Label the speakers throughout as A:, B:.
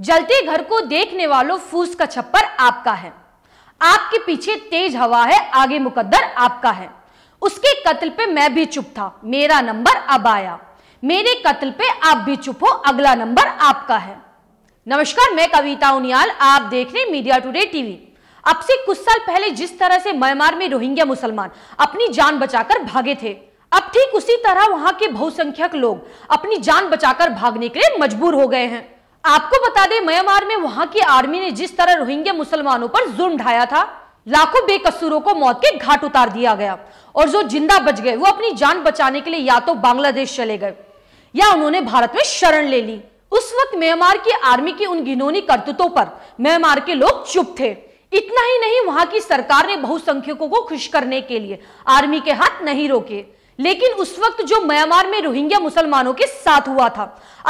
A: जलते घर को देखने वालों फूस का छप्पर आपका है आपके पीछे तेज हवा है आगे मुकद्दर आपका है उसके कत्ल पे मैं भी चुप था मेरा नंबर अब आया मेरे कत्ल पे आप भी चुप हो अगला नंबर आपका है नमस्कार मैं कविता उनियाल आप देख रहे मीडिया टुडे टीवी अब से कुछ साल पहले जिस तरह से म्यांमार में रोहिंग्या मुसलमान अपनी जान बचाकर भागे थे अब ठीक उसी तरह वहां के बहुसंख्यक लोग अपनी जान बचाकर भागने के लिए मजबूर हो गए हैं आपको बता दें म्यांमार में वहां की आर्मी ने जिस तरह रोहिंग्या मुसलमानों पर जुर्म ढाया था लाखों बेकसूरों को मौत के घाट उतार दिया गया और जो जिंदा बच गए वो अपनी जान बचाने के लिए या तो बांग्लादेश चले गए या उन्होंने भारत में शरण ले ली उस वक्त म्यांमार की आर्मी की उन घिनोनी करतूतों पर म्यांमार के लोग चुप थे इतना ही नहीं वहां की सरकार ने बहुसंख्यकों को खुश करने के लिए आर्मी के हाथ नहीं रोके लेकिन उस वक्त जो म्यांमार में रोहिंग्या मुसलमानों के साथ हुआ था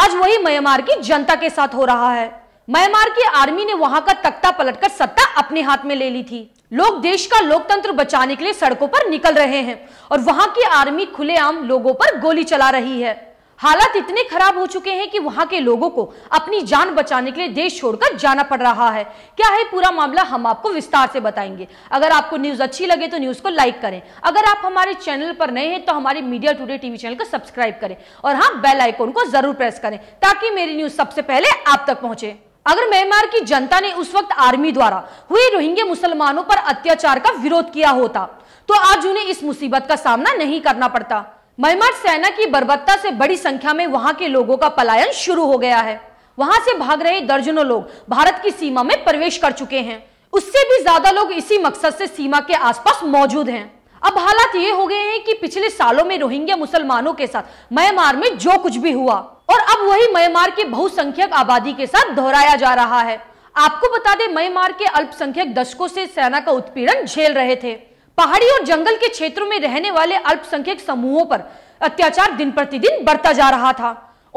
A: आज वही म्यांमार की जनता के साथ हो रहा है म्यांमार की आर्मी ने वहां का तख्ता पलटकर सत्ता अपने हाथ में ले ली थी लोग देश का लोकतंत्र बचाने के लिए सड़कों पर निकल रहे हैं और वहां की आर्मी खुलेआम लोगों पर गोली चला रही है हालात इतने खराब हो चुके हैं कि वहां के लोगों को अपनी जान बचाने के लिए देश छोड़कर जाना पड़ रहा है क्या है पूरा मामला हम आपको विस्तार से बताएंगे अगर आपको न्यूज अच्छी लगे तो न्यूज को लाइक करें अगर आप हमारे चैनल पर नए हैं तो हमारे मीडिया टुडे टीवी चैनल को सब्सक्राइब करें और हाँ बेल आइकोन को जरूर प्रेस करें ताकि मेरी न्यूज सबसे पहले आप तक पहुंचे अगर म्यांमार की जनता ने उस वक्त आर्मी द्वारा हुए रोहिंग्या मुसलमानों पर अत्याचार का विरोध किया होता तो आज उन्हें इस मुसीबत का सामना नहीं करना पड़ता म्यांमार सेना की बर्बत्ता से बड़ी संख्या में वहां के लोगों का पलायन शुरू हो गया है वहां से भाग रहे दर्जनों लोग भारत की सीमा में प्रवेश कर चुके हैं उससे भी ज्यादा लोग इसी मकसद से सीमा के आसपास मौजूद हैं अब हालात ये हो गए हैं कि पिछले सालों में रोहिंग्या मुसलमानों के साथ म्यांमार में जो कुछ भी हुआ और अब वही म्यांमार की बहुसंख्यक आबादी के साथ दोहराया जा रहा है आपको बता दें म्यांमार के अल्पसंख्यक दशकों से सेना का उत्पीड़न झेल रहे थे पहाड़ी और जंगल के क्षेत्रों में रहने वाले अल्पसंख्यक समूहों पर अत्याचार दिन प्रतिदिन बढ़ता जा रहा था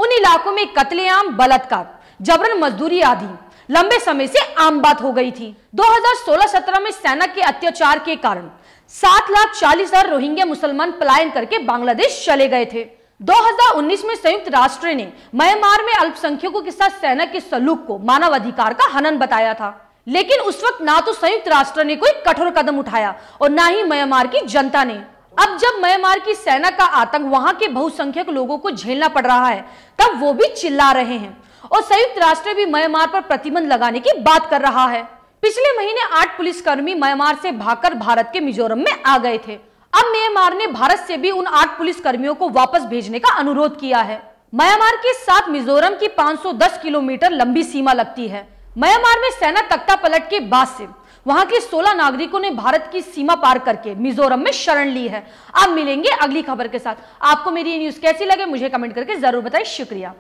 A: उन इलाकों में कतलेआम बलात्कार जबरन मजदूरी आदि लंबे समय से आम बात हो गई थी 2016-17 में सेना के अत्याचार के कारण सात लाख चालीस हजार रोहिंग्या मुसलमान पलायन करके बांग्लादेश चले गए थे 2019 में संयुक्त राष्ट्र ने म्यांमार में अल्पसंख्यकों के साथ सेना के सलूक को मानव अधिकार का हनन बताया था लेकिन उस वक्त ना तो संयुक्त राष्ट्र ने कोई कठोर कदम उठाया और ना ही म्यांमार की जनता ने अब जब म्यांमार की सेना का आतंक वहां के बहुसंख्यक लोगों को झेलना पड़ रहा है तब वो भी चिल्ला रहे हैं और संयुक्त राष्ट्र भी म्यांमार पर प्रतिबंध लगाने की बात कर रहा है पिछले महीने आठ पुलिसकर्मी म्यांमार से भागकर भारत के मिजोरम में आ गए थे अब म्यांमार ने भारत से भी उन आठ पुलिसकर्मियों को वापस भेजने का अनुरोध किया है म्यांमार के साथ मिजोरम की 510 किलोमीटर लंबी सीमा लगती है म्यांमार में सेना तख्ता पलट के बाद से वहां के 16 नागरिकों ने भारत की सीमा पार करके मिजोरम में शरण ली है आप मिलेंगे अगली खबर के साथ आपको मेरी ये न्यूज कैसी लगे मुझे कमेंट करके जरूर बताएं शुक्रिया